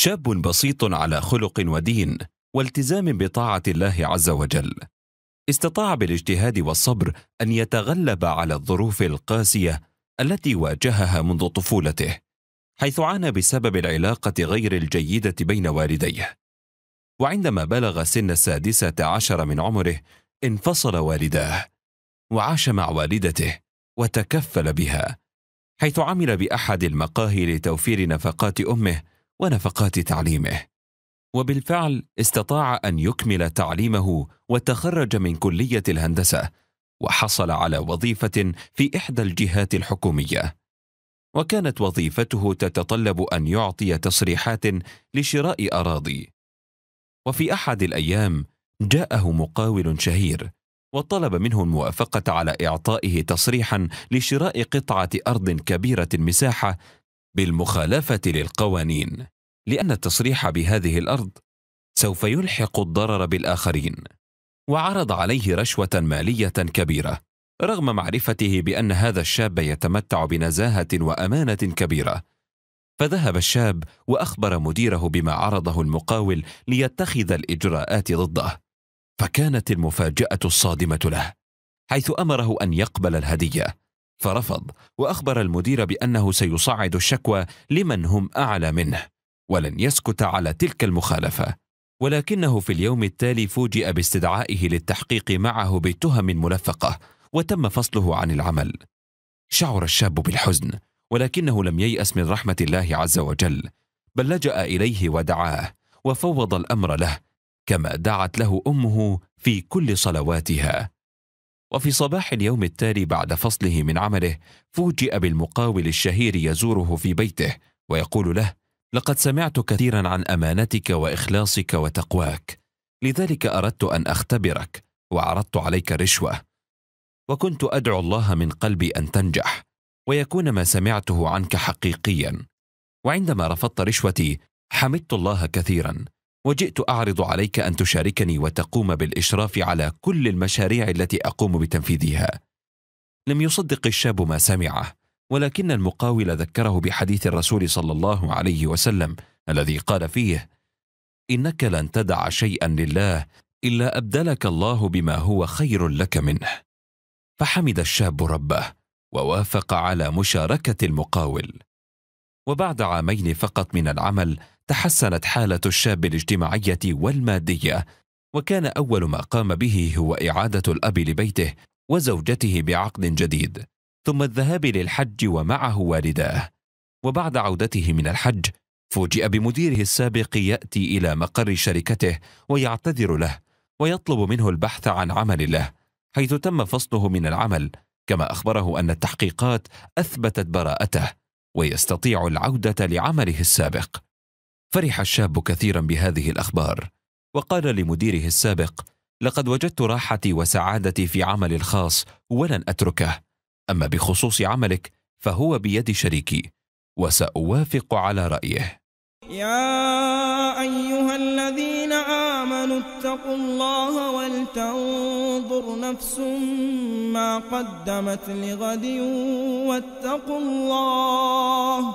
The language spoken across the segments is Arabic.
شاب بسيط على خلق ودين والتزام بطاعه الله عز وجل استطاع بالاجتهاد والصبر ان يتغلب على الظروف القاسيه التي واجهها منذ طفولته حيث عانى بسبب العلاقه غير الجيده بين والديه وعندما بلغ سن السادسه عشر من عمره انفصل والداه وعاش مع والدته وتكفل بها حيث عمل باحد المقاهي لتوفير نفقات امه ونفقات تعليمه وبالفعل استطاع ان يكمل تعليمه وتخرج من كليه الهندسه وحصل على وظيفه في احدى الجهات الحكوميه وكانت وظيفته تتطلب ان يعطي تصريحات لشراء اراضي وفي احد الايام جاءه مقاول شهير وطلب منه الموافقه على اعطائه تصريحا لشراء قطعه ارض كبيره المساحه بالمخالفه للقوانين لان التصريح بهذه الارض سوف يلحق الضرر بالاخرين وعرض عليه رشوه ماليه كبيره رغم معرفته بان هذا الشاب يتمتع بنزاهه وامانه كبيره فذهب الشاب واخبر مديره بما عرضه المقاول ليتخذ الاجراءات ضده فكانت المفاجاه الصادمه له حيث امره ان يقبل الهديه فرفض واخبر المدير بانه سيصعد الشكوى لمن هم اعلى منه ولن يسكت على تلك المخالفه ولكنه في اليوم التالي فوجئ باستدعائه للتحقيق معه بتهم ملفقه وتم فصله عن العمل شعر الشاب بالحزن ولكنه لم يياس من رحمه الله عز وجل بل لجا اليه ودعاه وفوض الامر له كما دعت له امه في كل صلواتها وفي صباح اليوم التالي بعد فصله من عمله فوجئ بالمقاول الشهير يزوره في بيته ويقول له لقد سمعت كثيرا عن امانتك واخلاصك وتقواك لذلك اردت ان اختبرك وعرضت عليك رشوه وكنت ادعو الله من قلبي ان تنجح ويكون ما سمعته عنك حقيقيا وعندما رفضت رشوتي حمدت الله كثيرا وجئت اعرض عليك ان تشاركني وتقوم بالاشراف على كل المشاريع التي اقوم بتنفيذها لم يصدق الشاب ما سمعه ولكن المقاول ذكره بحديث الرسول صلى الله عليه وسلم الذي قال فيه انك لن تدع شيئا لله الا ابدلك الله بما هو خير لك منه فحمد الشاب ربه ووافق على مشاركه المقاول وبعد عامين فقط من العمل تحسنت حالة الشاب الاجتماعية والمادية وكان أول ما قام به هو إعادة الأب لبيته وزوجته بعقد جديد ثم الذهاب للحج ومعه والداه وبعد عودته من الحج فوجئ بمديره السابق يأتي إلى مقر شركته ويعتذر له ويطلب منه البحث عن عمل له حيث تم فصله من العمل كما أخبره أن التحقيقات أثبتت براءته ويستطيع العودة لعمله السابق فرح الشاب كثيرا بهذه الاخبار وقال لمديره السابق لقد وجدت راحتي وسعادتي في عملي الخاص ولن اتركه اما بخصوص عملك فهو بيد شريكي وساوافق على رايه يا ايها الذين امنوا اتقوا الله ولتنظر نفس ما قدمت لغد واتقوا الله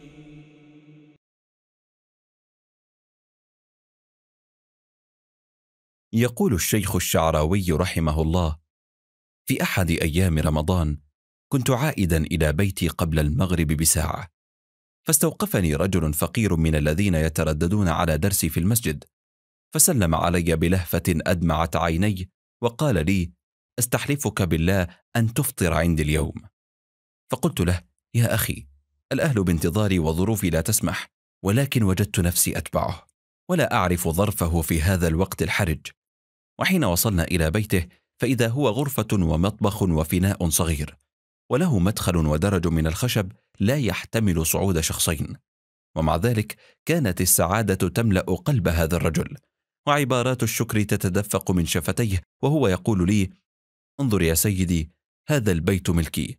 يقول الشيخ الشعراوي رحمه الله في احد ايام رمضان كنت عائدا الى بيتي قبل المغرب بساعه فاستوقفني رجل فقير من الذين يترددون على درسي في المسجد فسلم علي بلهفه ادمعت عيني وقال لي استحلفك بالله ان تفطر عندي اليوم فقلت له يا اخي الاهل بانتظاري وظروفي لا تسمح ولكن وجدت نفسي اتبعه ولا اعرف ظرفه في هذا الوقت الحرج وحين وصلنا إلى بيته فإذا هو غرفة ومطبخ وفناء صغير وله مدخل ودرج من الخشب لا يحتمل صعود شخصين ومع ذلك كانت السعادة تملأ قلب هذا الرجل وعبارات الشكر تتدفق من شفتيه وهو يقول لي انظر يا سيدي هذا البيت ملكي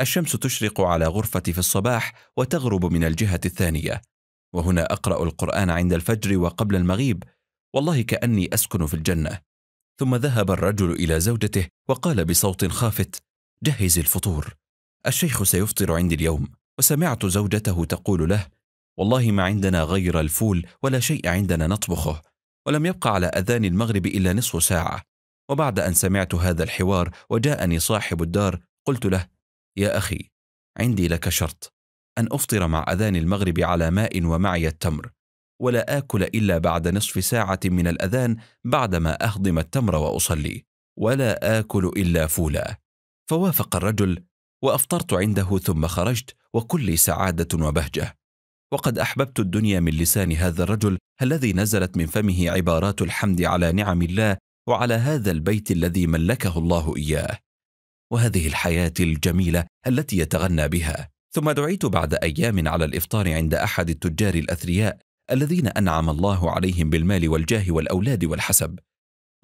الشمس تشرق على غرفتي في الصباح وتغرب من الجهة الثانية وهنا أقرأ القرآن عند الفجر وقبل المغيب والله كأني أسكن في الجنة ثم ذهب الرجل إلى زوجته وقال بصوت خافت جهزي الفطور الشيخ سيفطر عندي اليوم وسمعت زوجته تقول له والله ما عندنا غير الفول ولا شيء عندنا نطبخه ولم يبق على أذان المغرب إلا نصف ساعة وبعد أن سمعت هذا الحوار وجاءني صاحب الدار قلت له يا أخي عندي لك شرط أن أفطر مع أذان المغرب على ماء ومعي التمر ولا آكل إلا بعد نصف ساعة من الأذان بعدما أهضم التمر وأصلي ولا آكل إلا فولا فوافق الرجل وأفطرت عنده ثم خرجت وكلي سعادة وبهجة وقد أحببت الدنيا من لسان هذا الرجل الذي نزلت من فمه عبارات الحمد على نعم الله وعلى هذا البيت الذي ملكه الله إياه وهذه الحياة الجميلة التي يتغنى بها ثم دعيت بعد أيام على الإفطار عند أحد التجار الأثرياء الذين أنعم الله عليهم بالمال والجاه والأولاد والحسب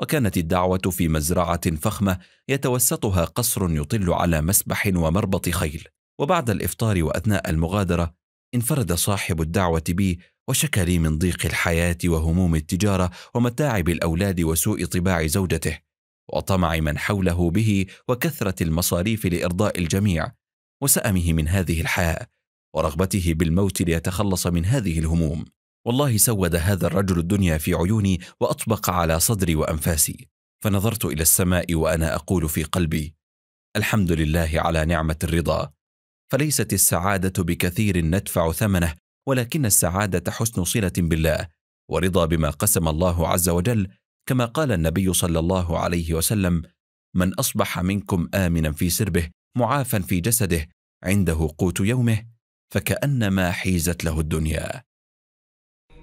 وكانت الدعوة في مزرعة فخمة يتوسطها قصر يطل على مسبح ومربط خيل وبعد الإفطار وأثناء المغادرة انفرد صاحب الدعوة بي وشكى لي من ضيق الحياة وهموم التجارة ومتاعب الأولاد وسوء طباع زوجته وطمع من حوله به وكثرة المصاريف لإرضاء الجميع وسأمه من هذه الحياة ورغبته بالموت ليتخلص من هذه الهموم والله سود هذا الرجل الدنيا في عيوني واطبق على صدري وانفاسي فنظرت الى السماء وانا اقول في قلبي الحمد لله على نعمه الرضا فليست السعاده بكثير ندفع ثمنه ولكن السعاده حسن صله بالله ورضا بما قسم الله عز وجل كما قال النبي صلى الله عليه وسلم من اصبح منكم امنا في سربه معافا في جسده عنده قوت يومه فكانما حيزت له الدنيا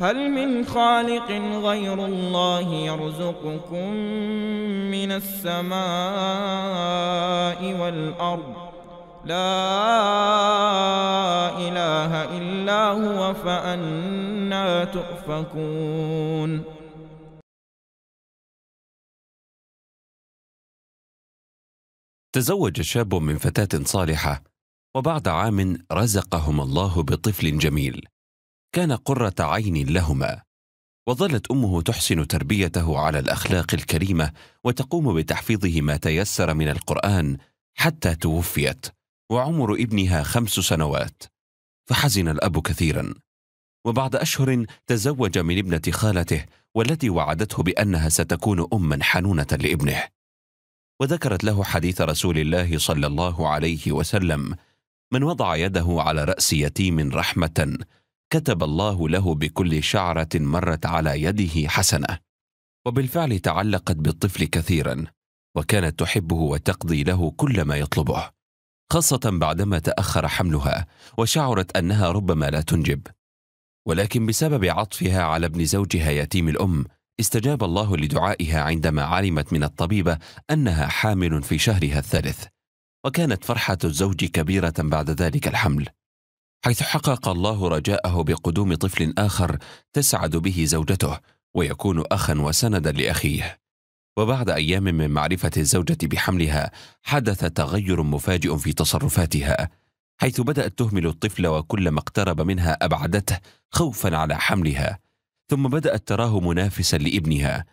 هل من خالق غير الله يرزقكم من السماء والأرض لا إله إلا هو فأنا تؤفكون تزوج شاب من فتاة صالحة وبعد عام رزقهم الله بطفل جميل كان قرة عين لهما وظلت أمه تحسن تربيته على الأخلاق الكريمة وتقوم بتحفيظه ما تيسر من القرآن حتى توفيت وعمر ابنها خمس سنوات فحزن الأب كثيرا وبعد أشهر تزوج من ابنة خالته والتي وعدته بأنها ستكون أما حنونة لابنه وذكرت له حديث رسول الله صلى الله عليه وسلم من وضع يده على رأس يتيم رحمة كتب الله له بكل شعره مرت على يده حسنه وبالفعل تعلقت بالطفل كثيرا وكانت تحبه وتقضي له كل ما يطلبه خاصه بعدما تاخر حملها وشعرت انها ربما لا تنجب ولكن بسبب عطفها على ابن زوجها يتيم الام استجاب الله لدعائها عندما علمت من الطبيبه انها حامل في شهرها الثالث وكانت فرحه الزوج كبيره بعد ذلك الحمل حيث حقق الله رجاءه بقدوم طفل آخر تسعد به زوجته ويكون أخا وسندا لأخيه وبعد أيام من معرفة الزوجة بحملها حدث تغير مفاجئ في تصرفاتها حيث بدأت تهمل الطفل وكلما اقترب منها أبعدته خوفا على حملها ثم بدأت تراه منافسا لابنها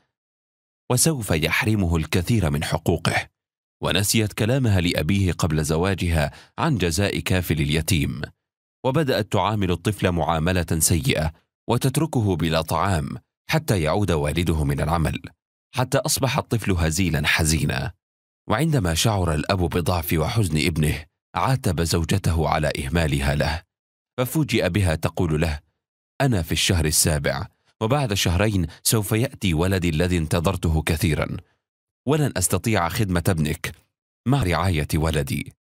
وسوف يحرمه الكثير من حقوقه ونسيت كلامها لأبيه قبل زواجها عن جزاء كافل اليتيم وبدأت تعامل الطفل معاملة سيئة وتتركه بلا طعام حتى يعود والده من العمل حتى أصبح الطفل هزيلا حزينا وعندما شعر الأب بضعف وحزن ابنه عاتب زوجته على إهمالها له ففوجئ بها تقول له أنا في الشهر السابع وبعد شهرين سوف يأتي ولدي الذي انتظرته كثيرا ولن أستطيع خدمة ابنك مع رعاية ولدي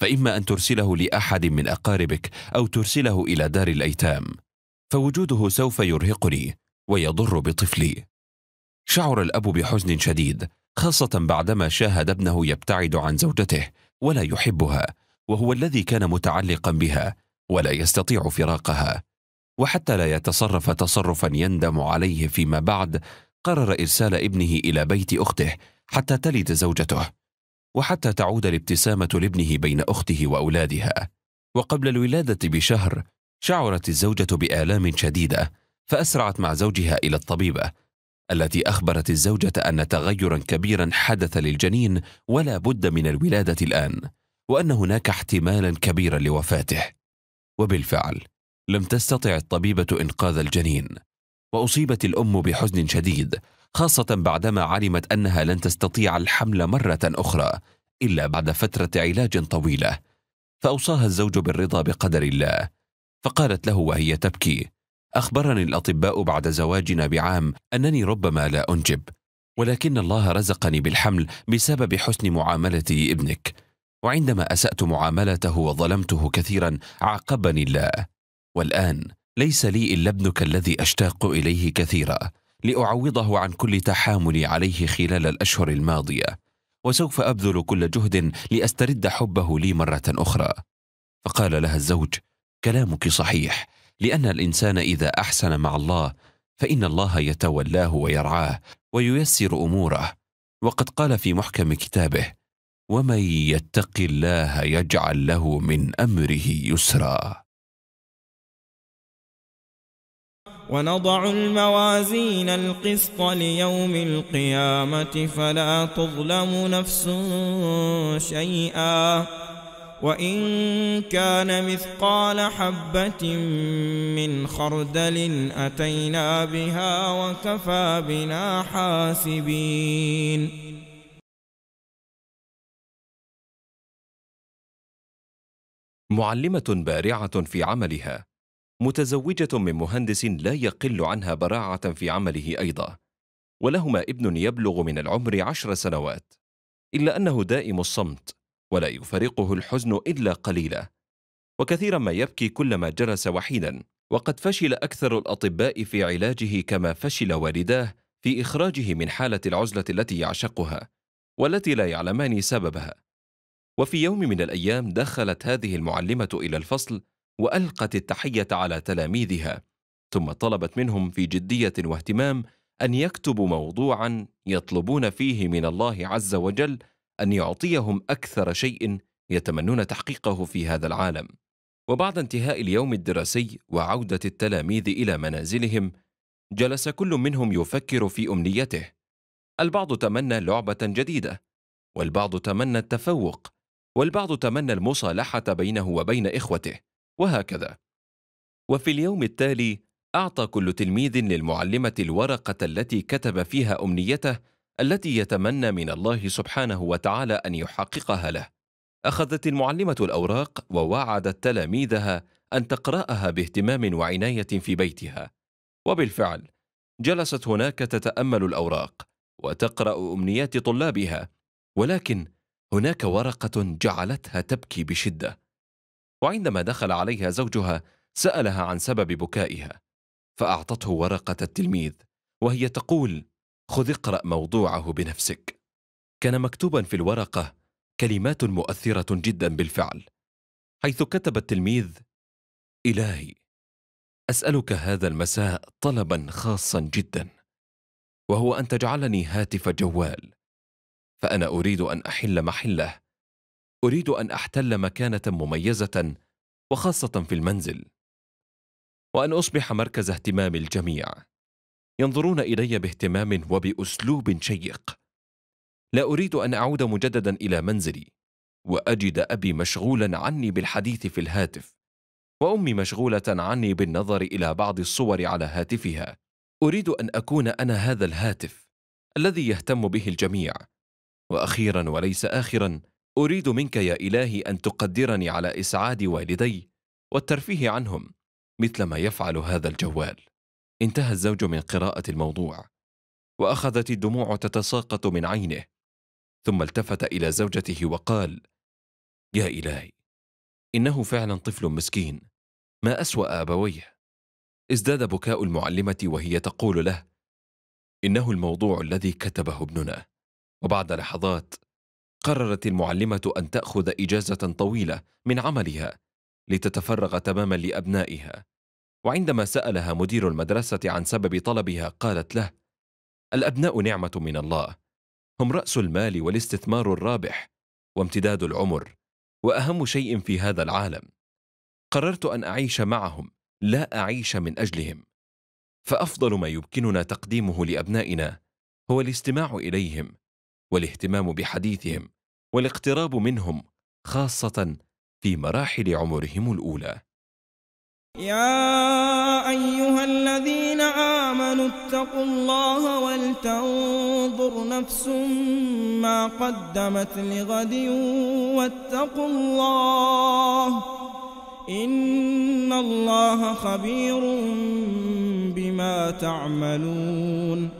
فإما أن ترسله لأحد من أقاربك أو ترسله إلى دار الأيتام فوجوده سوف يرهقني ويضر بطفلي شعر الأب بحزن شديد خاصة بعدما شاهد ابنه يبتعد عن زوجته ولا يحبها وهو الذي كان متعلقا بها ولا يستطيع فراقها وحتى لا يتصرف تصرفا يندم عليه فيما بعد قرر إرسال ابنه إلى بيت أخته حتى تلد زوجته وحتى تعود الابتسامة لابنه بين أخته وأولادها وقبل الولادة بشهر شعرت الزوجة بآلام شديدة فأسرعت مع زوجها إلى الطبيبة التي أخبرت الزوجة أن تغيرا كبيرا حدث للجنين ولا بد من الولادة الآن وأن هناك احتمالا كبيرا لوفاته وبالفعل لم تستطع الطبيبة إنقاذ الجنين وأصيبت الأم بحزن شديد خاصة بعدما علمت أنها لن تستطيع الحمل مرة أخرى إلا بعد فترة علاج طويلة فأوصاها الزوج بالرضا بقدر الله فقالت له وهي تبكي أخبرني الأطباء بعد زواجنا بعام أنني ربما لا أنجب ولكن الله رزقني بالحمل بسبب حسن معاملتي ابنك وعندما أسأت معاملته وظلمته كثيرا عاقبني الله والآن ليس لي إلا ابنك الذي أشتاق إليه كثيرا لأعوضه عن كل تحاملي عليه خلال الأشهر الماضية وسوف أبذل كل جهد لأسترد حبه لي مرة أخرى فقال لها الزوج كلامك صحيح لأن الإنسان إذا أحسن مع الله فإن الله يتولاه ويرعاه وييسر أموره وقد قال في محكم كتابه ومن يتق الله يجعل له من امره يسرا ونضع الموازين القسط ليوم القيامة فلا تظلم نفس شيئا وإن كان مثقال حبة من خردل أتينا بها وكفى بنا حاسبين معلمة بارعة في عملها متزوجة من مهندس لا يقل عنها براعة في عمله أيضا ولهما ابن يبلغ من العمر عشر سنوات إلا أنه دائم الصمت ولا يفارقه الحزن إلا قليلا وكثيرا ما يبكي كلما جلس وحيدا وقد فشل أكثر الأطباء في علاجه كما فشل والداه في إخراجه من حالة العزلة التي يعشقها والتي لا يعلمان سببها وفي يوم من الأيام دخلت هذه المعلمة إلى الفصل والقت التحيه على تلاميذها ثم طلبت منهم في جديه واهتمام ان يكتبوا موضوعا يطلبون فيه من الله عز وجل ان يعطيهم اكثر شيء يتمنون تحقيقه في هذا العالم وبعد انتهاء اليوم الدراسي وعوده التلاميذ الى منازلهم جلس كل منهم يفكر في امنيته البعض تمنى لعبه جديده والبعض تمنى التفوق والبعض تمنى المصالحه بينه وبين اخوته وهكذا وفي اليوم التالي اعطى كل تلميذ للمعلمه الورقه التي كتب فيها امنيته التي يتمنى من الله سبحانه وتعالى ان يحققها له اخذت المعلمه الاوراق ووعدت تلاميذها ان تقراها باهتمام وعنايه في بيتها وبالفعل جلست هناك تتامل الاوراق وتقرا امنيات طلابها ولكن هناك ورقه جعلتها تبكي بشده وعندما دخل عليها زوجها سألها عن سبب بكائها فأعطته ورقة التلميذ وهي تقول خذ اقرأ موضوعه بنفسك كان مكتوبا في الورقة كلمات مؤثرة جدا بالفعل حيث كتب التلميذ إلهي أسألك هذا المساء طلبا خاصا جدا وهو أن تجعلني هاتف جوال فأنا أريد أن أحل محله أريد أن أحتل مكانة مميزة وخاصة في المنزل وأن أصبح مركز اهتمام الجميع ينظرون إلي باهتمام وبأسلوب شيق لا أريد أن أعود مجددا إلى منزلي وأجد أبي مشغولا عني بالحديث في الهاتف وأمي مشغولة عني بالنظر إلى بعض الصور على هاتفها أريد أن أكون أنا هذا الهاتف الذي يهتم به الجميع وأخيرا وليس آخرا أريد منك يا إلهي أن تقدرني على إسعاد والدي والترفيه عنهم مثل ما يفعل هذا الجوال انتهى الزوج من قراءة الموضوع وأخذت الدموع تتساقط من عينه ثم التفت إلى زوجته وقال يا إلهي إنه فعلا طفل مسكين ما أسوأ أبويه ازداد بكاء المعلمة وهي تقول له إنه الموضوع الذي كتبه ابننا وبعد لحظات قررت المعلمة أن تأخذ إجازة طويلة من عملها لتتفرغ تماما لأبنائها وعندما سألها مدير المدرسة عن سبب طلبها قالت له الأبناء نعمة من الله هم رأس المال والاستثمار الرابح وامتداد العمر وأهم شيء في هذا العالم قررت أن أعيش معهم لا أعيش من أجلهم فأفضل ما يمكننا تقديمه لأبنائنا هو الاستماع إليهم والاهتمام بحديثهم والاقتراب منهم خاصة في مراحل عمرهم الأولى يا أيها الذين آمنوا اتقوا الله ولتنظر نفس ما قدمت لغد واتقوا الله إن الله خبير بما تعملون